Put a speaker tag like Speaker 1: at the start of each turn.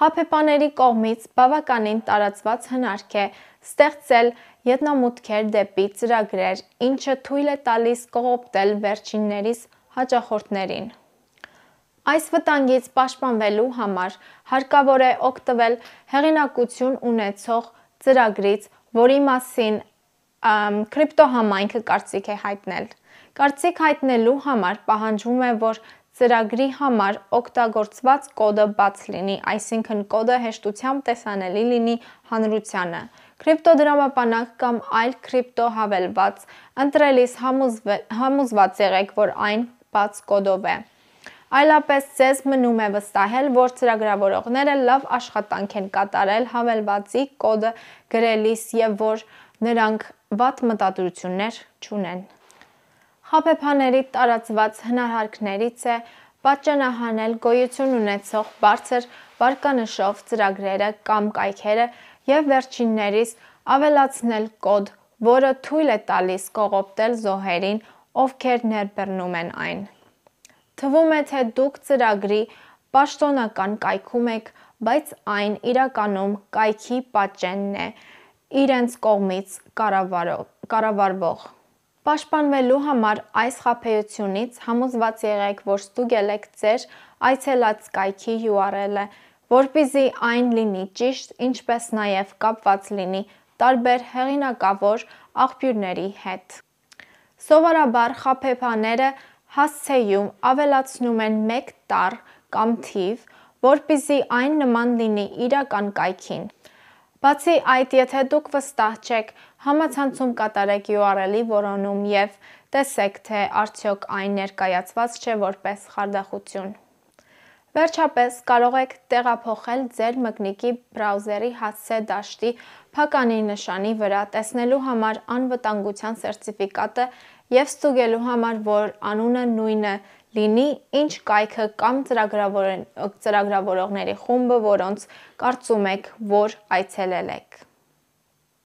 Speaker 1: հապեպաների կողմից բավականին տարածված հնարք է ստեղծել ետնամուտքեր դեպի ծրագրեր, ինչը թույլ է տալիս կողոպտել վերջիններիս հաճախորդներին։ Այս վտանգից պաշտպանվելու համար հարկավոր է օգտվել հեղինակություն ունեցող ծրագրից, որի մասին կրիպտոհամայնքը կարծիք է հայտնել։ Կարծիք հայտնելու համար պահանջվում է, որ ծրագրի համար օգտագործված կոդը բաց լինի, այսինքն կոդը հեշտությամբ տեսանելի լինի հանրությանը։ Կրիպտոդրամապանակ կամ այլ կրիպտո հավելված ընտրելիս համոզված եղեք, որ այն բաց կոդով է։ Այլապես ձեզ մնում է վստահել, որ ծրագրավորողները լավ աշխատանք են կատարել հավելվածի կոդը գրելիս եւ որ նրանք վատ մտադրություններ չունեն հաբեբաների տարածված հնարհարքներից է պատճենահանել գոյություն ունեցող բարձր վարկանշով ծրագրերը կամ կայքերը եւ վերջիններիս ավելացնել կոդ, որը թույլ է տալիս կողոպտել զոհերին, ովքեր ներբեռնում են այն։ Թվում է, թե դուք ծրագրի պաշտոնական կայքում եք, բայց այն իրականում կայքի պատճենն է իրենց կողմից կառավարող Պաշտպանվելու համար այս խափեությունից համոզված եղեք, որ ստուգել եք ձեր այցելած կայքի URL-ը, որբիզի այն լինի ճիշտ, ինչպես նաև կապված լինի տարբեր հեղինակավոր աղբյուրների հետ։ Սովորաբար խափեփաները հասցեում ավելացնում են 1 տառ կամ թիվ, որբիզի այն նման լինի իրական կայքին։ Բացի այդ, եթե դուք վստահ չեք, համացանցում կատարեք URL-ի որոնում եւ տեսեք, թե արդյոք այն ներկայացված չէ որպես խարդախություն։ Վերջապես կարող եք տեղափոխել ձեր մկնիկի բրաուզերի հասցե դաշտի փականի նշանի վրա տեսնելու համար անվտանգության սերտիֆիկատը եւ ստուգելու համար, որ անունը նույնն է լինի, ինչ կայքը կամ ծրագրավորողների խումբը, որոնց կարծում եք, որ այցելել եք։